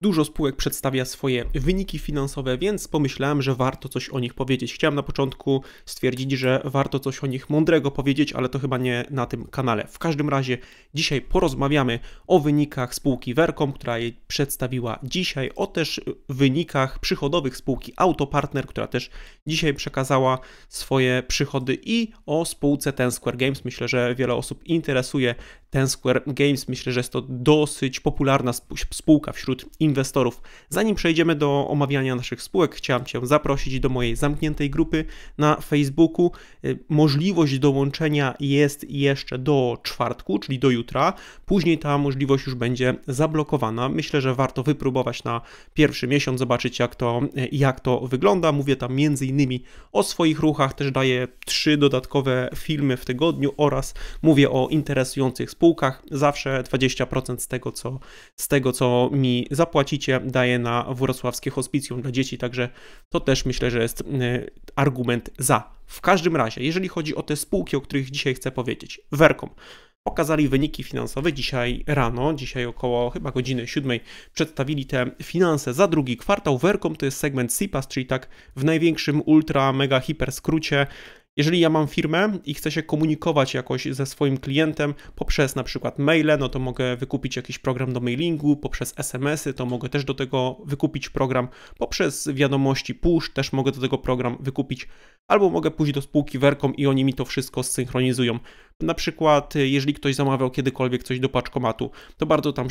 Dużo spółek przedstawia swoje wyniki finansowe, więc pomyślałem, że warto coś o nich powiedzieć. Chciałem na początku stwierdzić, że warto coś o nich mądrego powiedzieć, ale to chyba nie na tym kanale. W każdym razie dzisiaj porozmawiamy o wynikach spółki Vercom, która jej przedstawiła dzisiaj, o też wynikach przychodowych spółki Autopartner, która też dzisiaj przekazała swoje przychody i o spółce Ten Square Games. Myślę, że wiele osób interesuje ten Square Games myślę, że jest to dosyć popularna spółka wśród inwestorów. Zanim przejdziemy do omawiania naszych spółek, chciałem Cię zaprosić do mojej zamkniętej grupy na Facebooku. Y, możliwość dołączenia jest jeszcze do czwartku, czyli do jutra. Później ta możliwość już będzie zablokowana. Myślę, że warto wypróbować na pierwszy miesiąc, zobaczyć jak to, y, jak to wygląda. Mówię tam między innymi o swoich ruchach, też daję trzy dodatkowe filmy w tygodniu oraz mówię o interesujących spółkach zawsze 20% z tego, co, z tego, co mi zapłacicie, daję na wrocławskie hospicjum dla dzieci, także to też myślę, że jest e, argument za. W każdym razie, jeżeli chodzi o te spółki, o których dzisiaj chcę powiedzieć, Verkom pokazali wyniki finansowe dzisiaj rano, dzisiaj około chyba godziny 7 przedstawili te finanse za drugi kwartał. Vercom to jest segment CPAS, czyli tak w największym ultra mega hiper skrócie jeżeli ja mam firmę i chcę się komunikować jakoś ze swoim klientem poprzez na przykład maile, no to mogę wykupić jakiś program do mailingu, poprzez SMS-y, to mogę też do tego wykupić program, poprzez wiadomości push też mogę do tego program wykupić, albo mogę pójść do spółki Werkom i oni mi to wszystko zsynchronizują. Na przykład, y, jeżeli ktoś zamawiał kiedykolwiek coś do paczkomatu, to bardzo tam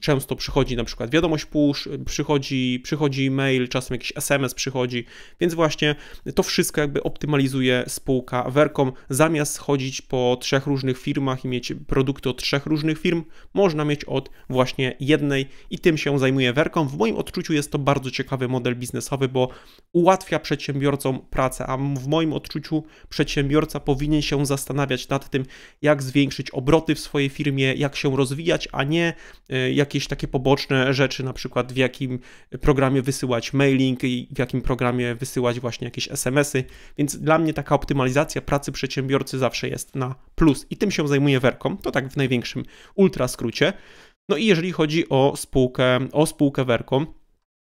często przychodzi na przykład wiadomość push, y, przychodzi, przychodzi mail, czasem jakiś SMS przychodzi, więc właśnie to wszystko jakby optymalizuje spółka Vercom. Zamiast chodzić po trzech różnych firmach i mieć produkty od trzech różnych firm, można mieć od właśnie jednej i tym się zajmuje Vercom. W moim odczuciu jest to bardzo ciekawy model biznesowy, bo ułatwia przedsiębiorcom pracę, a w moim odczuciu przedsiębiorca powinien się zastanawiać nad tym, jak zwiększyć obroty w swojej firmie, jak się rozwijać, a nie e, jakieś takie poboczne rzeczy, na przykład w jakim programie wysyłać mailing i w jakim programie wysyłać właśnie jakieś SMS-y. Więc dla mnie taka optymalizacja pracy przedsiębiorcy zawsze jest na plus i tym się zajmuje Werką. To tak w największym ultra skrócie. No i jeżeli chodzi o spółkę, o spółkę Werką,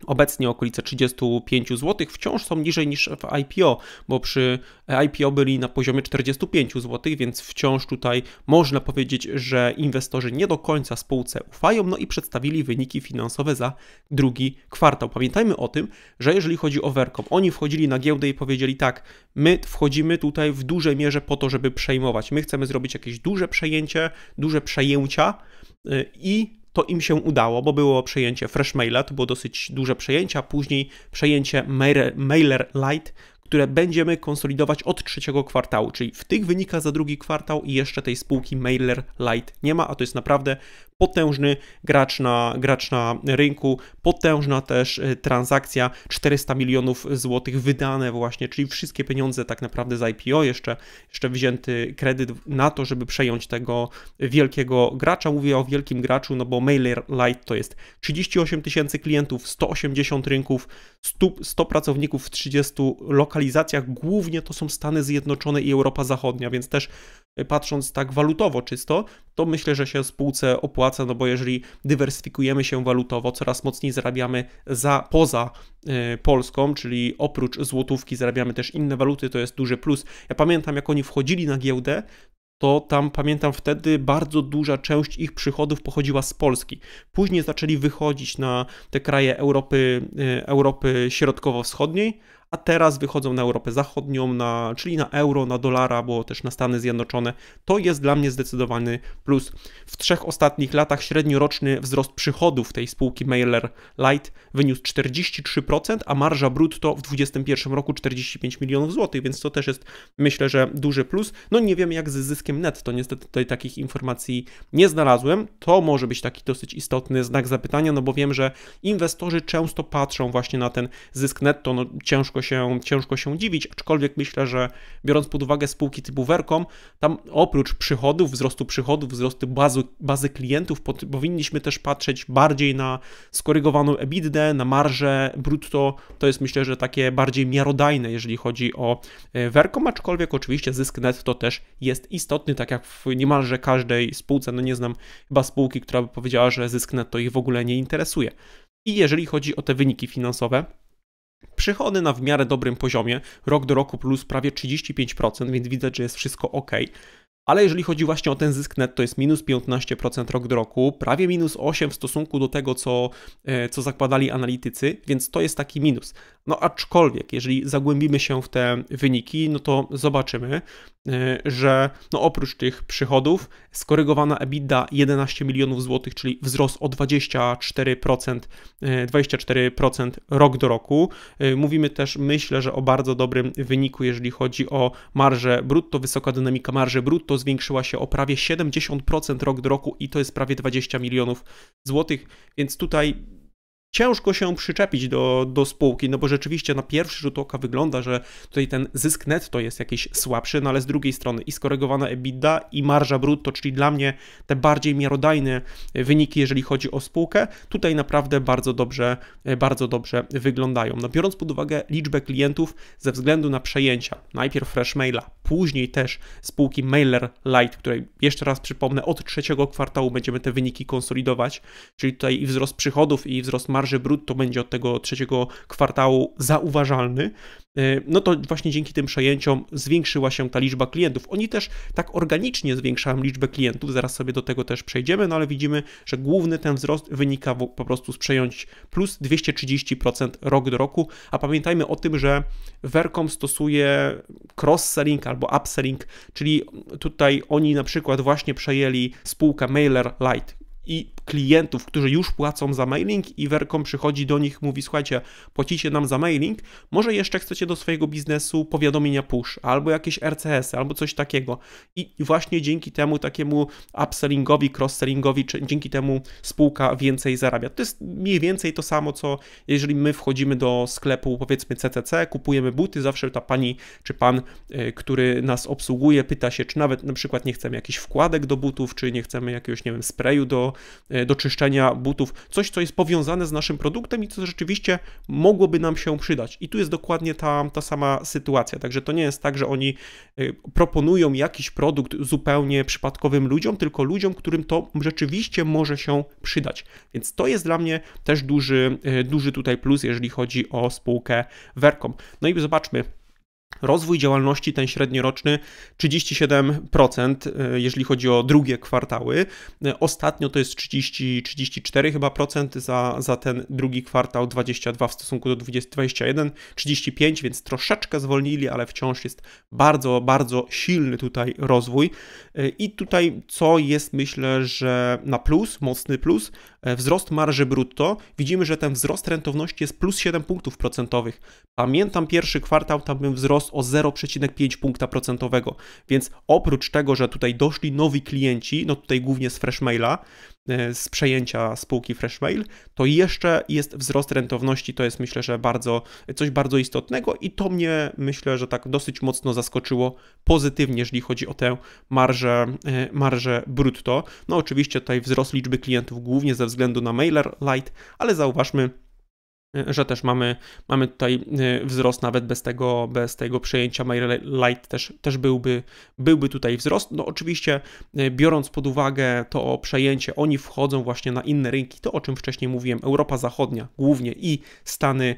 Obecnie okolice 35 zł wciąż są niżej niż w IPO, bo przy IPO byli na poziomie 45 zł, więc wciąż tutaj można powiedzieć, że inwestorzy nie do końca spółce ufają, no i przedstawili wyniki finansowe za drugi kwartał. Pamiętajmy o tym, że jeżeli chodzi o werkom, oni wchodzili na giełdę i powiedzieli tak, my wchodzimy tutaj w dużej mierze po to, żeby przejmować. My chcemy zrobić jakieś duże przejęcie, duże przejęcia y, i to im się udało, bo było przejęcie Freshmaila, to było dosyć duże przejęcie, a później przejęcie Mailer Lite, które będziemy konsolidować od trzeciego kwartału, czyli w tych wynikach za drugi kwartał i jeszcze tej spółki Mailer Lite nie ma, a to jest naprawdę potężny gracz na, gracz na rynku, potężna też e, transakcja, 400 milionów złotych wydane właśnie, czyli wszystkie pieniądze tak naprawdę z IPO, jeszcze, jeszcze wzięty kredyt na to, żeby przejąć tego wielkiego gracza. Mówię o wielkim graczu, no bo MailerLite to jest 38 tysięcy klientów, 180 rynków, 100, 100 pracowników w 30 lokalizacjach, głównie to są Stany Zjednoczone i Europa Zachodnia, więc też Y, patrząc tak walutowo czysto, to myślę, że się spółce opłaca, no bo jeżeli dywersyfikujemy się walutowo, coraz mocniej zarabiamy za, poza y, Polską, czyli oprócz złotówki zarabiamy też inne waluty, to jest duży plus. Ja pamiętam, jak oni wchodzili na giełdę, to tam pamiętam wtedy bardzo duża część ich przychodów pochodziła z Polski. Później zaczęli wychodzić na te kraje Europy, y, Europy Środkowo-Wschodniej, a teraz wychodzą na Europę Zachodnią, na, czyli na euro, na dolara, bo też na Stany Zjednoczone. To jest dla mnie zdecydowany plus. W trzech ostatnich latach średnioroczny wzrost przychodów tej spółki Mailer Light wyniósł 43%, a marża brutto w 2021 roku 45 milionów złotych, więc to też jest myślę, że duży plus. No nie wiem jak z zyskiem netto, niestety tutaj takich informacji nie znalazłem. To może być taki dosyć istotny znak zapytania, no bo wiem, że inwestorzy często patrzą właśnie na ten zysk netto, no ciężko ciężko się, ciężko się dziwić, aczkolwiek myślę, że biorąc pod uwagę spółki typu Vercom, tam oprócz przychodów, wzrostu przychodów, wzrostu bazy, bazy klientów, pod, powinniśmy też patrzeć bardziej na skorygowaną EBITDA, na marżę brutto, to jest myślę, że takie bardziej miarodajne, jeżeli chodzi o e, Vercom, aczkolwiek oczywiście zysk netto też jest istotny, tak jak w niemalże każdej spółce, no nie znam chyba spółki, która by powiedziała, że zysk netto ich w ogóle nie interesuje. I jeżeli chodzi o te wyniki finansowe, Przychody na w miarę dobrym poziomie, rok do roku plus prawie 35%, więc widać, że jest wszystko ok. Ale jeżeli chodzi właśnie o ten zysk net, to jest minus 15% rok do roku, prawie minus 8% w stosunku do tego, co, e, co zakładali analitycy, więc to jest taki minus. No aczkolwiek, jeżeli zagłębimy się w te wyniki, no to zobaczymy, e, że no oprócz tych przychodów skorygowana EBITDA 11 milionów złotych, czyli wzrost o 24%, 24% e, rok do roku. Mówimy też, myślę, że o bardzo dobrym wyniku, jeżeli chodzi o marżę brutto, wysoka dynamika marży brutto, zwiększyła się o prawie 70% rok do roku i to jest prawie 20 milionów złotych, więc tutaj ciężko się przyczepić do, do spółki, no bo rzeczywiście na no, pierwszy rzut oka wygląda, że tutaj ten zysk netto jest jakiś słabszy, no ale z drugiej strony i skorygowana EBITDA i marża brutto, czyli dla mnie te bardziej miarodajne wyniki, jeżeli chodzi o spółkę, tutaj naprawdę bardzo dobrze, bardzo dobrze wyglądają. No biorąc pod uwagę liczbę klientów ze względu na przejęcia, najpierw Freshmaila, później też spółki Mailer Lite, której jeszcze raz przypomnę, od trzeciego kwartału będziemy te wyniki konsolidować, czyli tutaj i wzrost przychodów i wzrost marży brutto będzie od tego trzeciego kwartału zauważalny, e, no to właśnie dzięki tym przejęciom zwiększyła się ta liczba klientów. Oni też tak organicznie zwiększają liczbę klientów, zaraz sobie do tego też przejdziemy, no ale widzimy, że główny ten wzrost wynika po prostu z przejęć plus 230% rok do roku, a pamiętajmy o tym, że Vercom stosuje cross-selling albo upselling, czyli tutaj oni na przykład właśnie przejęli spółkę Mailer Lite, i klientów, którzy już płacą za mailing i Vercom przychodzi do nich, mówi słuchajcie, płacicie nam za mailing, może jeszcze chcecie do swojego biznesu powiadomienia push, albo jakieś RCS, y, albo coś takiego. I właśnie dzięki temu takiemu upsellingowi, cross-sellingowi, dzięki temu spółka więcej zarabia. To jest mniej więcej to samo, co jeżeli my wchodzimy do sklepu, powiedzmy CCC, kupujemy buty, zawsze ta pani czy pan, y, który nas obsługuje, pyta się, czy nawet na przykład nie chcemy jakichś wkładek do butów, czy nie chcemy jakiegoś, nie wiem, sprayu do E, do czyszczenia butów, coś, co jest powiązane z naszym produktem i co rzeczywiście mogłoby nam się przydać. I tu jest dokładnie ta, ta sama sytuacja. Także to nie jest tak, że oni e, proponują jakiś produkt zupełnie przypadkowym ludziom, tylko ludziom, którym to rzeczywiście może się przydać. Więc to jest dla mnie też duży, e, duży tutaj plus, jeżeli chodzi o spółkę Vercom. No i zobaczmy, Rozwój działalności ten średnioroczny 37%, e, jeżeli chodzi o drugie kwartały. E, ostatnio to jest 30, 34 chyba procent za, za ten drugi kwartał, 22 w stosunku do 20, 21, 35, więc troszeczkę zwolnili, ale wciąż jest bardzo, bardzo silny tutaj rozwój. E, I tutaj co jest myślę, że na plus, mocny plus, wzrost marży brutto. Widzimy, że ten wzrost rentowności jest plus 7 punktów procentowych. Pamiętam pierwszy kwartał, tam był wzrost wzrost o 0,5 punkta procentowego. Więc oprócz tego, że tutaj doszli nowi klienci, no tutaj głównie z Freshmaila, e, z przejęcia spółki Freshmail, to jeszcze jest wzrost rentowności, to jest myślę, że bardzo, coś bardzo istotnego i to mnie myślę, że tak dosyć mocno zaskoczyło pozytywnie, jeżeli chodzi o tę marżę, e, marżę brutto. No oczywiście tutaj wzrost liczby klientów głównie ze względu na MailerLite, ale zauważmy, Y, że też mamy, mamy tutaj y, wzrost nawet bez tego, bez tego przejęcia Light też, też byłby, byłby tutaj wzrost. No oczywiście y, biorąc pod uwagę to przejęcie, oni wchodzą właśnie na inne rynki, to o czym wcześniej mówiłem, Europa Zachodnia głównie i Stany,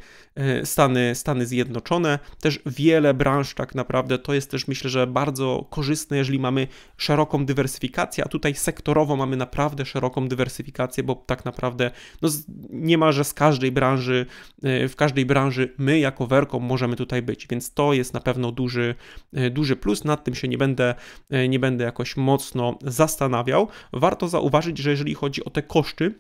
Stany, Stany Zjednoczone, też wiele branż tak naprawdę, to jest też myślę, że bardzo korzystne, jeżeli mamy szeroką dywersyfikację, a tutaj sektorowo mamy naprawdę szeroką dywersyfikację, bo tak naprawdę no, niemalże z każdej branży E, w każdej branży my jako werką możemy tutaj być, więc to jest na pewno duży, e, duży plus, nad tym się nie będę, e, nie będę jakoś mocno zastanawiał. Warto zauważyć, że jeżeli chodzi o te koszty,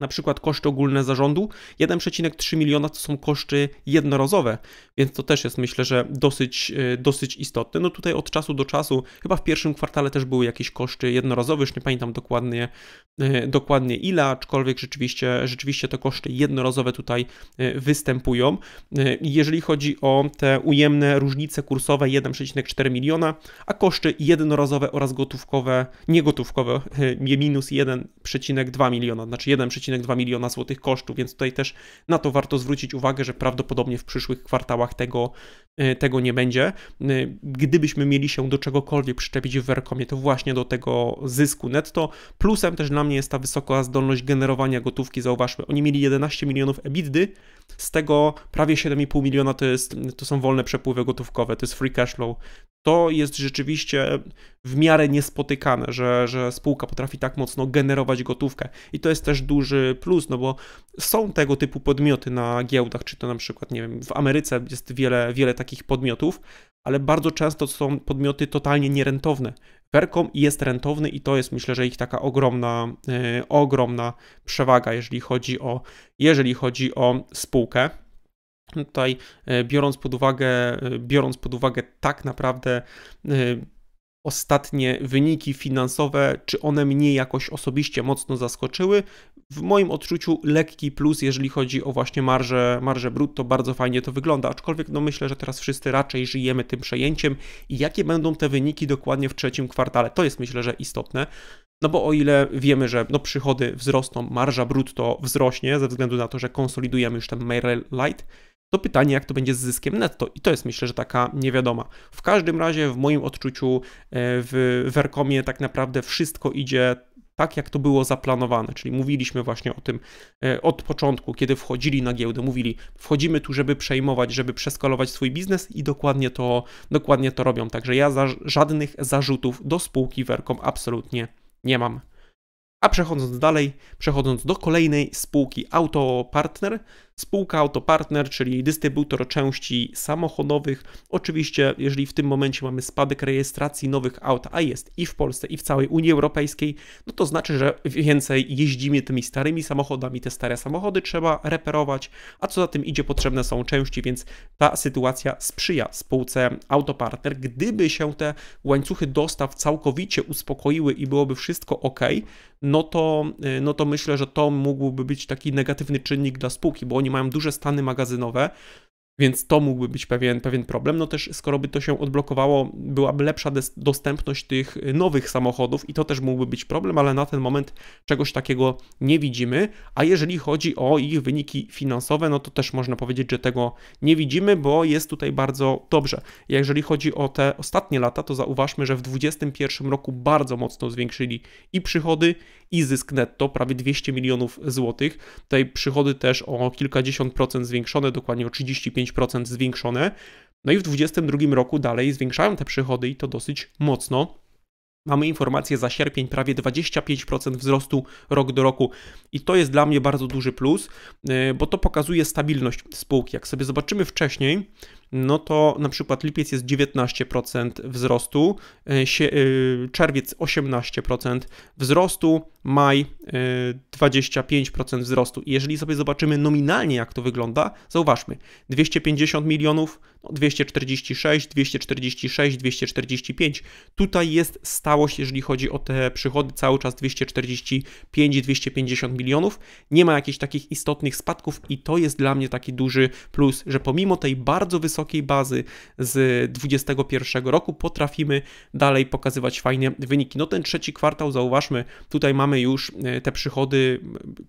na przykład koszty ogólne zarządu. 1,3 miliona to są koszty jednorazowe, więc to też jest myślę, że dosyć, y, dosyć istotne. No tutaj od czasu do czasu, chyba w pierwszym kwartale też były jakieś koszty jednorazowe, już nie pamiętam dokładnie, y, dokładnie ile, aczkolwiek rzeczywiście, rzeczywiście te koszty jednorazowe tutaj y, występują. Jeżeli chodzi o te ujemne różnice kursowe 1,4 miliona, a koszty jednorazowe oraz gotówkowe, niegotówkowe, minus 1,2 miliona, znaczy 1,2 1,2 miliona złotych kosztu, więc tutaj też na to warto zwrócić uwagę, że prawdopodobnie w przyszłych kwartałach tego, e, tego nie będzie. E, gdybyśmy mieli się do czegokolwiek przyczepić w Vercomie, to właśnie do tego zysku netto. Plusem też dla mnie jest ta wysoka zdolność generowania gotówki, zauważmy. Oni mieli 11 milionów EBITDy, z tego prawie 7,5 miliona to, jest, to są wolne przepływy gotówkowe, to jest free cash flow, to jest rzeczywiście w miarę niespotykane, że, że spółka potrafi tak mocno generować gotówkę. I to jest też duży plus, no bo są tego typu podmioty na giełdach, czy to na przykład, nie wiem, w Ameryce jest wiele, wiele takich podmiotów, ale bardzo często są podmioty totalnie nierentowne. Vercom jest rentowny i to jest myślę, że ich taka ogromna, yy, ogromna przewaga, jeżeli chodzi o, jeżeli chodzi o spółkę. Tutaj e, biorąc pod uwagę, e, biorąc pod uwagę tak naprawdę e, ostatnie wyniki finansowe, czy one mnie jakoś osobiście mocno zaskoczyły. W moim odczuciu lekki plus, jeżeli chodzi o właśnie marżę, marżę brutto, bardzo fajnie to wygląda, aczkolwiek no myślę, że teraz wszyscy raczej żyjemy tym przejęciem i jakie będą te wyniki dokładnie w trzecim kwartale, to jest myślę, że istotne. No bo o ile wiemy, że no przychody wzrosną, marża brutto wzrośnie ze względu na to, że konsolidujemy już ten Merrill Light, to pytanie, jak to będzie z zyskiem netto, i to jest myślę, że taka niewiadoma. W każdym razie, w moim odczuciu, e, w werkomie tak naprawdę wszystko idzie tak, jak to było zaplanowane, czyli mówiliśmy właśnie o tym e, od początku, kiedy wchodzili na giełdę, mówili, wchodzimy tu, żeby przejmować, żeby przeskalować swój biznes i dokładnie to, dokładnie to robią. Także ja za, żadnych zarzutów do spółki werkom absolutnie nie mam. A przechodząc dalej, przechodząc do kolejnej spółki autopartner Partner, Spółka Autopartner, czyli dystrybutor części samochodowych. Oczywiście, jeżeli w tym momencie mamy spadek rejestracji nowych aut, a jest i w Polsce, i w całej Unii Europejskiej, no to znaczy, że więcej jeździmy tymi starymi samochodami, te stare samochody trzeba reperować, a co za tym idzie, potrzebne są części, więc ta sytuacja sprzyja spółce Autopartner. Gdyby się te łańcuchy dostaw całkowicie uspokoiły i byłoby wszystko ok, no to, no to myślę, że to mógłby być taki negatywny czynnik dla spółki, bo oni mają duże stany magazynowe, więc to mógłby być pewien, pewien problem. No też, skoro by to się odblokowało, byłaby lepsza dostępność tych nowych samochodów i to też mógłby być problem, ale na ten moment czegoś takiego nie widzimy. A jeżeli chodzi o ich wyniki finansowe, no to też można powiedzieć, że tego nie widzimy, bo jest tutaj bardzo dobrze. Jeżeli chodzi o te ostatnie lata, to zauważmy, że w 2021 roku bardzo mocno zwiększyli i przychody, i zysk netto, prawie 200 milionów złotych. Tutaj przychody też o kilkadziesiąt procent zwiększone, dokładnie o 35 25% zwiększone. No i w 2022 roku dalej zwiększają te przychody i to dosyć mocno. Mamy informację za sierpień prawie 25% wzrostu rok do roku i to jest dla mnie bardzo duży plus, e, bo to pokazuje stabilność spółki. Jak sobie zobaczymy wcześniej, no to na przykład lipiec jest 19% wzrostu, e, e, czerwiec 18% wzrostu, maj 25% y, wzrostu. I jeżeli sobie zobaczymy nominalnie, jak to wygląda, zauważmy 250 milionów, 246, 246, 245. Tutaj jest stałość, jeżeli chodzi o te przychody, cały czas 245, 250 milionów. Nie ma jakichś takich istotnych spadków, i to jest dla mnie taki duży plus, że pomimo tej bardzo wysokiej bazy z 2021 roku potrafimy dalej pokazywać fajne wyniki. No ten trzeci kwartał, zauważmy, tutaj mamy mamy już e, te przychody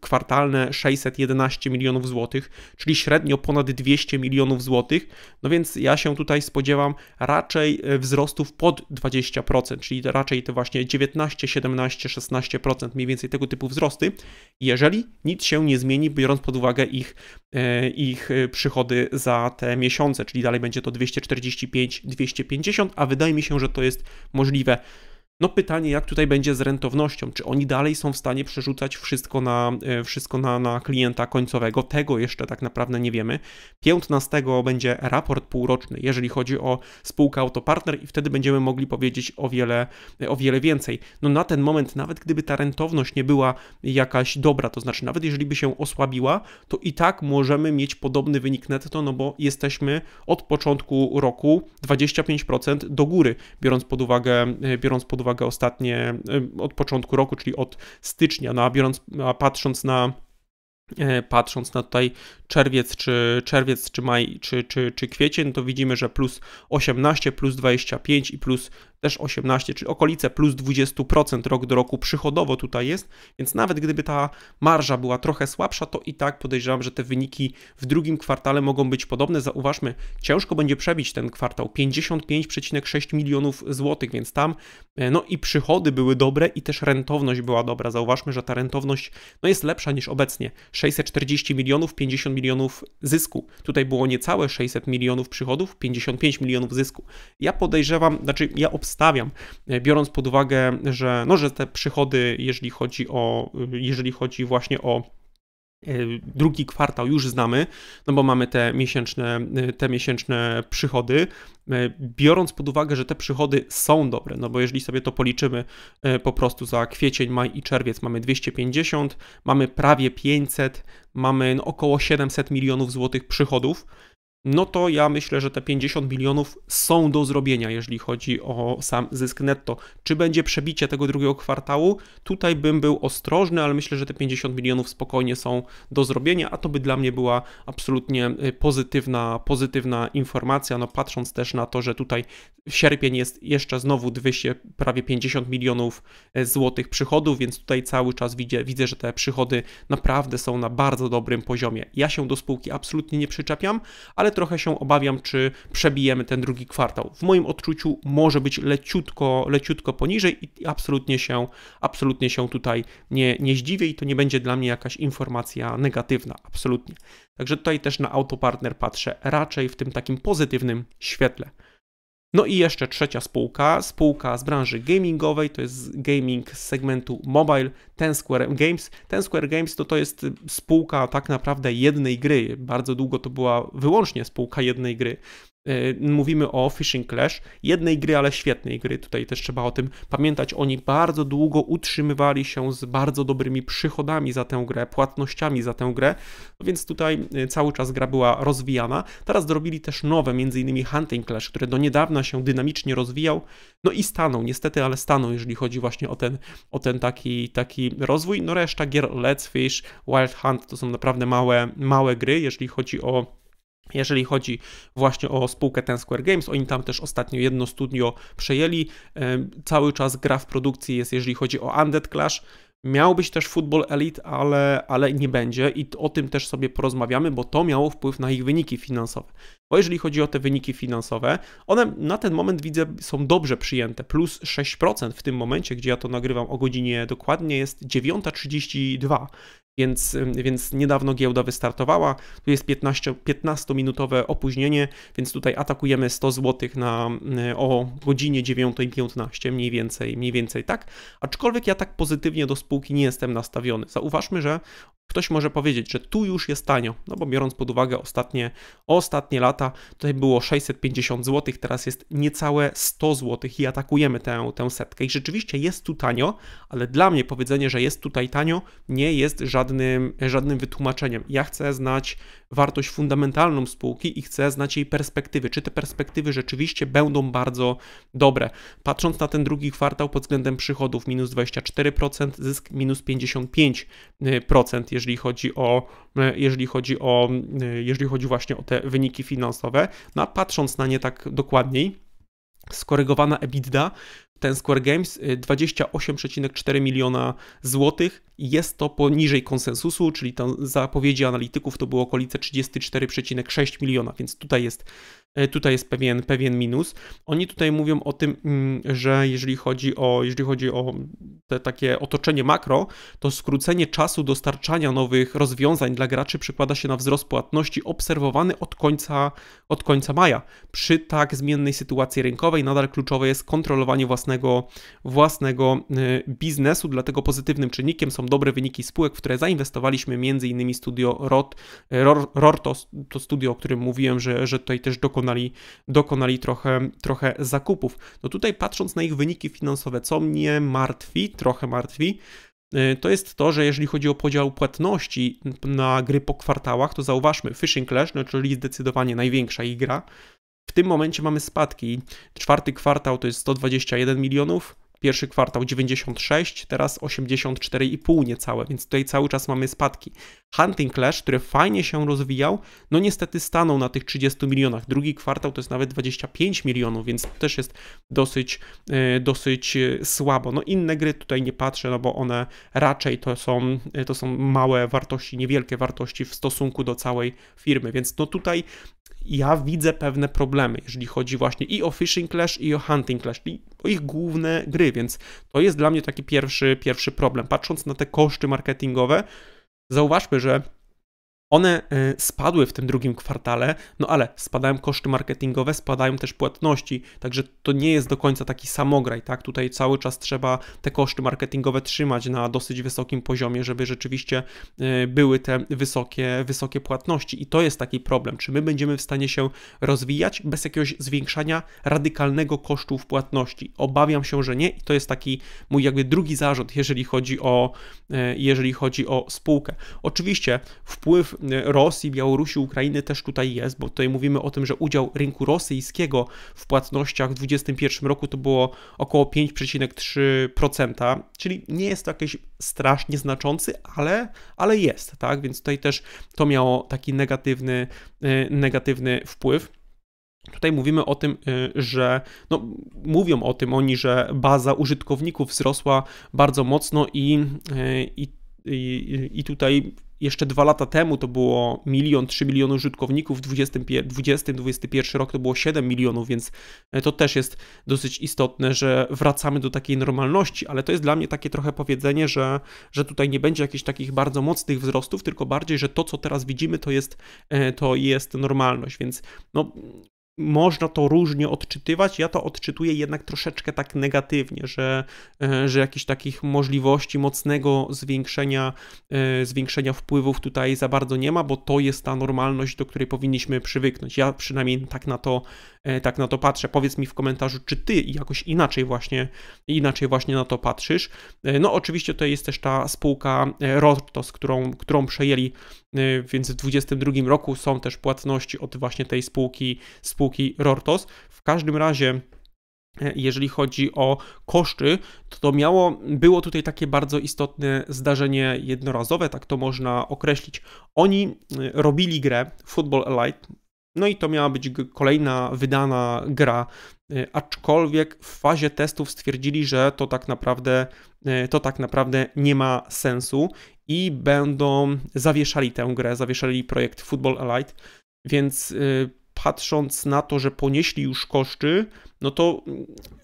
kwartalne 611 milionów złotych, czyli średnio ponad 200 milionów złotych. No więc ja się tutaj spodziewam raczej e, wzrostów pod 20%, czyli raczej te właśnie 19, 17, 16%, mniej więcej tego typu wzrosty, jeżeli nic się nie zmieni, biorąc pod uwagę ich, e, ich przychody za te miesiące, czyli dalej będzie to 245, 250, a wydaje mi się, że to jest możliwe. No pytanie, jak tutaj będzie z rentownością? Czy oni dalej są w stanie przerzucać wszystko na, e, wszystko na, na klienta końcowego? Tego jeszcze tak naprawdę nie wiemy. 15 będzie raport półroczny, jeżeli chodzi o spółkę Autopartner i wtedy będziemy mogli powiedzieć o wiele, e, o wiele więcej. No na ten moment, nawet gdyby ta rentowność nie była jakaś dobra, to znaczy nawet jeżeli by się osłabiła, to i tak możemy mieć podobny wynik netto, no bo jesteśmy od początku roku 25% do góry, biorąc pod uwagę, e, biorąc pod uwagę uwagę ostatnie y, od początku roku, czyli od stycznia, no a, biorąc, a patrząc na e, patrząc na tutaj czerwiec, czy czerwiec, czy maj, czy, czy, czy kwiecień, to widzimy, że plus 18, plus 25 i plus też 18, czyli okolice plus 20% rok do roku przychodowo tutaj jest, więc nawet gdyby ta marża była trochę słabsza, to i tak podejrzewam, że te wyniki w drugim kwartale mogą być podobne. Zauważmy, ciężko będzie przebić ten kwartał 55,6 milionów złotych, więc tam e, no i przychody były dobre i też rentowność była dobra. Zauważmy, że ta rentowność no jest lepsza niż obecnie. 640 milionów, 50 milionów zysku. Tutaj było niecałe 600 milionów przychodów, 55 milionów zysku. Ja podejrzewam, znaczy ja obserwuję stawiam, e, biorąc pod uwagę, że, no, że te przychody, jeżeli chodzi o, jeżeli chodzi właśnie o e, drugi kwartał już znamy, no bo mamy te miesięczne, e, te miesięczne przychody. Biorąc pod uwagę, że te przychody są dobre, no bo jeżeli sobie to policzymy po prostu za kwiecień, maj i czerwiec mamy 250, mamy prawie 500, mamy no około 700 milionów złotych przychodów no to ja myślę, że te 50 milionów są do zrobienia, jeżeli chodzi o sam zysk netto. Czy będzie przebicie tego drugiego kwartału? Tutaj bym był ostrożny, ale myślę, że te 50 milionów spokojnie są do zrobienia, a to by dla mnie była absolutnie y, pozytywna, pozytywna informacja, no patrząc też na to, że tutaj sierpień jest jeszcze znowu 200, prawie 50 milionów y, złotych przychodów, więc tutaj cały czas widzę, widzę, że te przychody naprawdę są na bardzo dobrym poziomie. Ja się do spółki absolutnie nie przyczepiam, ale trochę się obawiam, czy przebijemy ten drugi kwartał. W moim odczuciu może być leciutko, leciutko poniżej i absolutnie się, absolutnie się tutaj nie, nie zdziwię i to nie będzie dla mnie jakaś informacja negatywna, absolutnie. Także tutaj też na autopartner patrzę raczej w tym takim pozytywnym świetle. No i jeszcze trzecia spółka, spółka z branży gamingowej, to jest gaming z segmentu mobile, Ten Square Games. Ten Square Games to, to jest spółka tak naprawdę jednej gry. Bardzo długo to była wyłącznie spółka jednej gry. Y, mówimy o Fishing Clash, jednej gry, ale świetnej gry, tutaj też trzeba o tym pamiętać. Oni bardzo długo utrzymywali się z bardzo dobrymi przychodami za tę grę, płatnościami za tę grę, no więc tutaj y, cały czas gra była rozwijana. Teraz zrobili też nowe, m.in. Hunting Clash, które do niedawna się dynamicznie rozwijał, no i staną, niestety, ale staną, jeżeli chodzi właśnie o ten, o ten taki, taki rozwój. No reszta gier Let's Fish, Wild Hunt to są naprawdę małe, małe gry, jeżeli chodzi o jeżeli chodzi właśnie o spółkę Ten Square Games, oni tam też ostatnio jedno studio przejęli. Cały czas gra w produkcji jest, jeżeli chodzi o Undead Clash. Miał być też Football Elite, ale, ale nie będzie i o tym też sobie porozmawiamy, bo to miało wpływ na ich wyniki finansowe. Bo jeżeli chodzi o te wyniki finansowe, one na ten moment widzę są dobrze przyjęte, plus 6% w tym momencie, gdzie ja to nagrywam o godzinie dokładnie jest 9.32 więc, więc niedawno giełda wystartowała. Tu jest 15-minutowe opóźnienie, więc tutaj atakujemy 100 zł na, mm, o godzinie 9.15, mniej więcej, mniej więcej tak. Aczkolwiek ja tak pozytywnie do spółki nie jestem nastawiony. Zauważmy, że Ktoś może powiedzieć, że tu już jest tanio, no bo biorąc pod uwagę ostatnie, ostatnie lata, tutaj było 650 zł, teraz jest niecałe 100 zł i atakujemy tę, tę setkę. I rzeczywiście jest tu tanio, ale dla mnie powiedzenie, że jest tutaj tanio, nie jest żadnym, żadnym wytłumaczeniem. Ja chcę znać wartość fundamentalną spółki i chcę znać jej perspektywy. Czy te perspektywy rzeczywiście będą bardzo dobre? Patrząc na ten drugi kwartał pod względem przychodów minus 24%, zysk minus 55%, jeżeli chodzi o, e, jeżeli chodzi o, e, jeżeli chodzi właśnie o te wyniki finansowe. No a patrząc na nie tak dokładniej, skorygowana EBITDA ten Square Games 28,4 e, miliona złotych. Jest to poniżej konsensusu, czyli tam zapowiedzi analityków to było okolice 34,6 miliona, więc tutaj jest, tutaj jest pewien, pewien minus. Oni tutaj mówią o tym, mm, że jeżeli chodzi o, jeżeli chodzi o te takie otoczenie makro, to skrócenie czasu dostarczania nowych rozwiązań dla graczy przekłada się na wzrost płatności obserwowany od końca, od końca maja. Przy tak zmiennej sytuacji rynkowej nadal kluczowe jest kontrolowanie własnego, własnego y, biznesu, dlatego pozytywnym czynnikiem są dobre wyniki spółek, w które zainwestowaliśmy, m.in. studio ROT, ROR, to, to studio, o którym mówiłem, że, że tutaj też dokonali, dokonali trochę, trochę zakupów. No tutaj patrząc na ich wyniki finansowe, co mnie martwi, trochę martwi, y, to jest to, że jeżeli chodzi o podział płatności na gry po kwartałach, to zauważmy Fishing Clash, no, czyli zdecydowanie największa ich gra. W tym momencie mamy spadki. Czwarty kwartał to jest 121 milionów, Pierwszy kwartał 96, teraz 84,5 niecałe, więc tutaj cały czas mamy spadki. Hunting Clash, który fajnie się rozwijał, no niestety stanął na tych 30 milionach. Drugi kwartał to jest nawet 25 milionów, więc też jest dosyć, e, dosyć e, słabo. No inne gry tutaj nie patrzę, no bo one raczej to są, e, to są małe wartości, niewielkie wartości w stosunku do całej firmy, więc no tutaj ja widzę pewne problemy, jeżeli chodzi właśnie i o Fishing Clash, i o Hunting Clash, czyli o ich główne gry, więc to jest dla mnie taki pierwszy, pierwszy problem. Patrząc na te koszty marketingowe, zauważmy, że one y, spadły w tym drugim kwartale, no ale spadają koszty marketingowe, spadają też płatności, także to nie jest do końca taki samograj, tak? Tutaj cały czas trzeba te koszty marketingowe trzymać na dosyć wysokim poziomie, żeby rzeczywiście y, były te wysokie, wysokie płatności. I to jest taki problem, czy my będziemy w stanie się rozwijać bez jakiegoś zwiększania radykalnego kosztów płatności. Obawiam się, że nie i to jest taki mój jakby drugi zarzut, jeżeli chodzi o, y, jeżeli chodzi o spółkę. Oczywiście wpływ E, Rosji, Białorusi, Ukrainy też tutaj jest, bo tutaj mówimy o tym, że udział rynku rosyjskiego w płatnościach w 2021 roku to było około 5,3%, czyli nie jest to jakiś strasznie znaczący, ale, ale jest, tak? Więc tutaj też to miało taki negatywny, e, negatywny wpływ. Tutaj mówimy o tym, e, że no, mówią o tym oni, że baza użytkowników wzrosła bardzo mocno i, i, i, i tutaj jeszcze dwa lata temu to było milion, trzy miliony użytkowników, w 2021 rok to było 7 milionów, więc e, to też jest dosyć istotne, że wracamy do takiej normalności, ale to jest dla mnie takie trochę powiedzenie, że, że tutaj nie będzie jakichś takich bardzo mocnych wzrostów, tylko bardziej, że to, co teraz widzimy, to jest, e, to jest normalność, więc no, można to różnie odczytywać. Ja to odczytuję jednak troszeczkę tak negatywnie, że, e, że jakichś takich możliwości mocnego zwiększenia, e, zwiększenia wpływów tutaj za bardzo nie ma, bo to jest ta normalność, do której powinniśmy przywyknąć. Ja przynajmniej tak na to E, tak na to patrzę. Powiedz mi w komentarzu, czy ty jakoś inaczej właśnie, inaczej właśnie na to patrzysz. E, no oczywiście to jest też ta spółka e, Rotos, którą, którą przejęli, więc w 2022 roku są też płatności od właśnie tej spółki, spółki Rortos. W każdym razie jeżeli chodzi o koszty, to, miało, było tutaj takie bardzo istotne zdarzenie jednorazowe, tak to można określić. Oni robili grę Football Elite, no i to miała być kolejna wydana gra, y, aczkolwiek w fazie testów stwierdzili, że to tak naprawdę, y, to tak naprawdę nie ma sensu i będą zawieszali tę grę, zawieszali projekt Football Elite, więc y, patrząc na to, że ponieśli już koszty, no to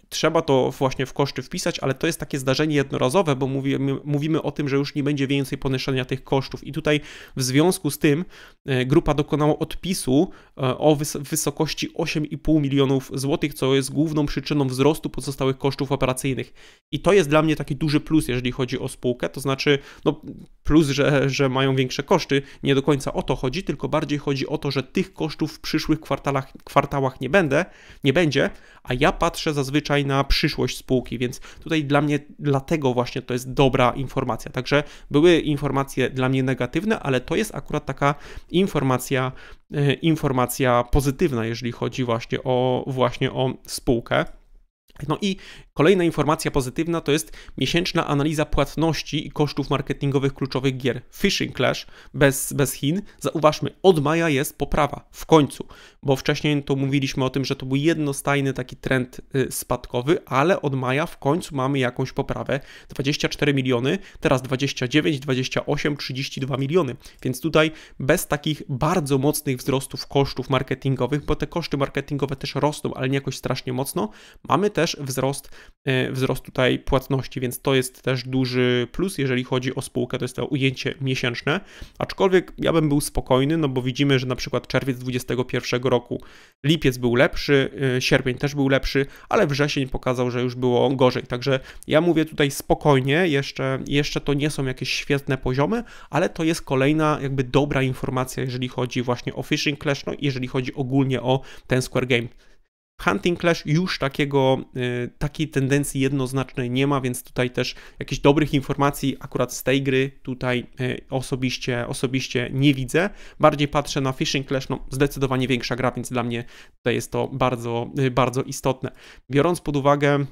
trzeba to właśnie w koszty wpisać, ale to jest takie zdarzenie jednorazowe, bo mówimy, mówimy o tym, że już nie będzie więcej ponoszenia tych kosztów. I tutaj w związku z tym e, grupa dokonała odpisu e, o wysokości 8,5 milionów złotych, co jest główną przyczyną wzrostu pozostałych kosztów operacyjnych. I to jest dla mnie taki duży plus, jeżeli chodzi o spółkę, to znaczy no, plus, że, że mają większe koszty. Nie do końca o to chodzi, tylko bardziej chodzi o to, że tych kosztów w przyszłych kwartałach, kwartałach nie, będę, nie będzie, a ja patrzę zazwyczaj tutaj na przyszłość spółki, więc tutaj dla mnie, dlatego właśnie to jest dobra informacja. Także były informacje dla mnie negatywne, ale to jest akurat taka informacja, e, informacja pozytywna, jeżeli chodzi właśnie o, właśnie o spółkę. No i kolejna informacja pozytywna to jest miesięczna analiza płatności i kosztów marketingowych kluczowych gier Fishing Clash bez, bez Chin. Zauważmy, od maja jest poprawa, w końcu, bo wcześniej to mówiliśmy o tym, że to był jednostajny taki trend y, spadkowy, ale od maja w końcu mamy jakąś poprawę. 24 miliony, teraz 29, 28, 32 miliony. Więc tutaj bez takich bardzo mocnych wzrostów kosztów marketingowych, bo te koszty marketingowe też rosną, ale nie jakoś strasznie mocno, mamy też też wzrost, e, wzrost tutaj płatności, więc to jest też duży plus, jeżeli chodzi o spółkę, to jest to ujęcie miesięczne, aczkolwiek ja bym był spokojny, no bo widzimy, że na przykład czerwiec 2021 roku, lipiec był lepszy, e, sierpień też był lepszy, ale wrzesień pokazał, że już było gorzej, także ja mówię tutaj spokojnie, jeszcze, jeszcze to nie są jakieś świetne poziomy, ale to jest kolejna jakby dobra informacja, jeżeli chodzi właśnie o Fishing Clash, no jeżeli chodzi ogólnie o ten Square Game. Hunting Clash już takiego, y, takiej tendencji jednoznacznej nie ma, więc tutaj też jakichś dobrych informacji akurat z tej gry tutaj y, osobiście, osobiście nie widzę. Bardziej patrzę na Fishing Clash, no zdecydowanie większa gra, więc dla mnie tutaj jest to bardzo, y, bardzo istotne. Biorąc pod uwagę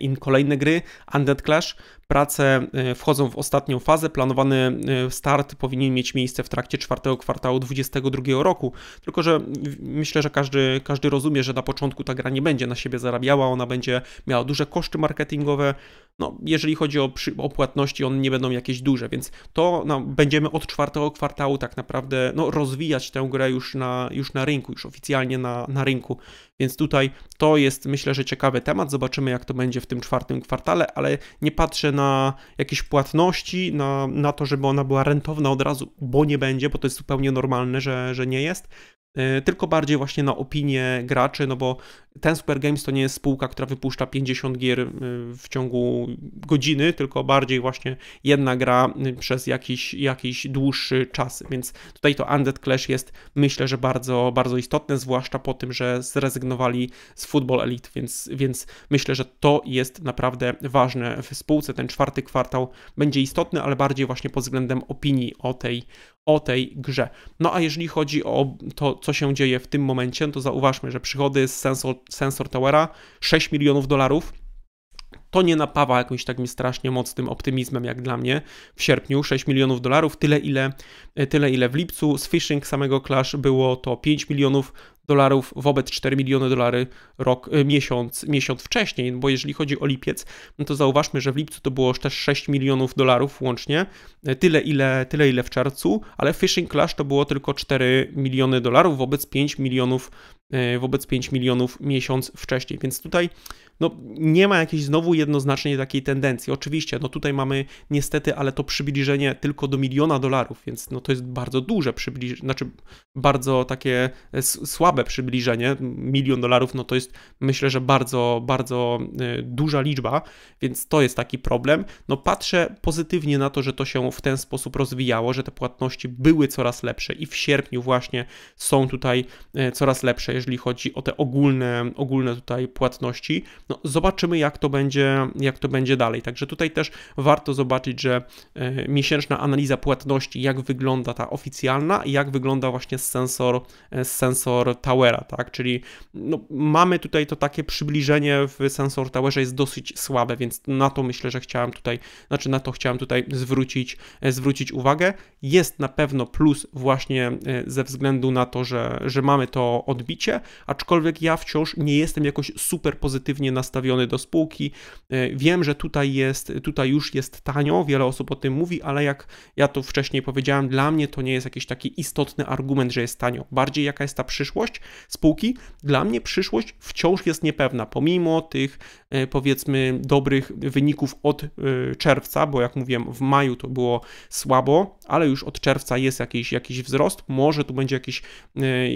in kolejne gry. Undead Clash. Prace e, wchodzą w ostatnią fazę. Planowany e, start powinien mieć miejsce w trakcie czwartego kwartału 2022 roku. Tylko, że myślę, że każdy, każdy rozumie, że na początku ta gra nie będzie na siebie zarabiała, ona będzie miała duże koszty marketingowe. No, jeżeli chodzi o, przy, o płatności, one nie będą jakieś duże, więc to no, będziemy od czwartego kwartału tak naprawdę no, rozwijać tę grę już na, już na rynku, już oficjalnie na, na rynku. Więc tutaj to jest myślę, że ciekawy temat. Zobaczymy, jak to będzie w tym czwartym kwartale, ale nie patrzę na jakieś płatności, na, na to, żeby ona była rentowna od razu, bo nie będzie, bo to jest zupełnie normalne, że, że nie jest. E, tylko bardziej właśnie na opinię graczy, no bo ten Square Games to nie jest spółka, która wypuszcza 50 gier e, w ciągu godziny, tylko bardziej właśnie jedna gra e, przez jakiś, jakiś dłuższy czas, więc tutaj to Undead Clash jest myślę, że bardzo, bardzo istotne, zwłaszcza po tym, że zrezygnowali z Football Elite, więc, więc myślę, że to jest naprawdę ważne w spółce, ten czwarty kwartał będzie istotny, ale bardziej właśnie pod względem opinii o tej, o tej grze. No a jeżeli chodzi o to, co się dzieje w tym momencie, no to zauważmy, że przychody z Sensor, sensor Towera 6 milionów dolarów to nie napawa jakimś takim strasznie mocnym optymizmem jak dla mnie w sierpniu 6 milionów dolarów, tyle ile, e, tyle ile w lipcu. Z phishing samego Clash było to 5 milionów dolarów wobec 4 miliony dolary rok, e, miesiąc, miesiąc wcześniej, bo jeżeli chodzi o lipiec, no to zauważmy, że w lipcu to było też 6 milionów dolarów łącznie, e, tyle ile, tyle ile w czerwcu, ale Phishing Clash to było tylko 4 miliony dolarów wobec 5 milionów wobec 5 milionów miesiąc wcześniej, więc tutaj no, nie ma jakiejś znowu jednoznacznej takiej tendencji. Oczywiście, no tutaj mamy niestety, ale to przybliżenie tylko do miliona dolarów, więc no to jest bardzo duże przybliżenie, znaczy bardzo takie e, słabe przybliżenie. Milion dolarów, no to jest myślę, że bardzo, bardzo e, duża liczba, więc to jest taki problem. No patrzę pozytywnie na to, że to się w ten sposób rozwijało, że te płatności były coraz lepsze i w sierpniu właśnie są tutaj e, coraz lepsze, jeżeli chodzi o te ogólne, ogólne tutaj płatności. No, zobaczymy, jak to, będzie, jak to będzie dalej. Także tutaj też warto zobaczyć, że e, miesięczna analiza płatności, jak wygląda ta oficjalna i jak wygląda właśnie sensor, e, sensor Towera, tak? Czyli no, mamy tutaj to takie przybliżenie w sensor Towerze jest dosyć słabe, więc na to myślę, że chciałem tutaj, znaczy na to chciałem tutaj zwrócić, e, zwrócić uwagę. Jest na pewno plus właśnie ze względu na to, że, że mamy to odbicie, aczkolwiek ja wciąż nie jestem jakoś super pozytywnie nastawiony do spółki. E, wiem, że tutaj jest, tutaj już jest tanio, wiele osób o tym mówi, ale jak ja to wcześniej powiedziałem, dla mnie to nie jest jakiś taki istotny argument, że jest tanio. Bardziej jaka jest ta przyszłość spółki? Dla mnie przyszłość wciąż jest niepewna, pomimo tych e, powiedzmy dobrych wyników od e, czerwca, bo jak mówiłem, w maju to było słabo, ale już od czerwca jest jakiś, jakiś wzrost. Może tu będzie jakiś,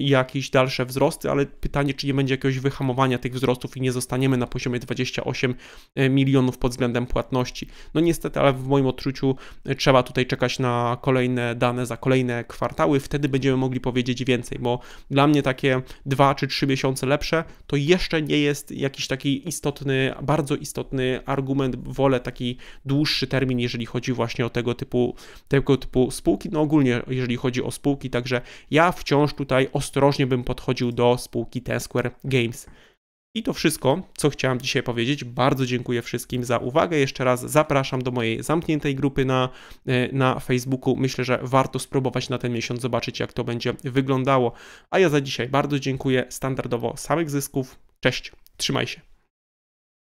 jakieś dalsze wzrosty, ale pytanie, czy nie będzie jakiegoś wyhamowania tych wzrostów i nie zostaniemy na poziomie 28 e, milionów pod względem płatności. No niestety, ale w moim odczuciu e, trzeba tutaj czekać na kolejne dane za kolejne kwartały, wtedy będziemy mogli powiedzieć więcej, bo dla mnie takie 2 czy 3 miesiące lepsze to jeszcze nie jest jakiś taki istotny, bardzo istotny argument. Wolę taki dłuższy termin, jeżeli chodzi właśnie o tego typu, tego typu spółki, no ogólnie jeżeli chodzi o spółki, także ja wciąż tutaj ostrożnie bym podchodził do spółki T-Square Games. I to wszystko, co chciałem dzisiaj powiedzieć. Bardzo dziękuję wszystkim za uwagę. Jeszcze raz zapraszam do mojej zamkniętej grupy na, e, na Facebooku. Myślę, że warto spróbować na ten miesiąc zobaczyć, jak to będzie wyglądało. A ja za dzisiaj bardzo dziękuję. Standardowo samych zysków. Cześć, trzymaj się.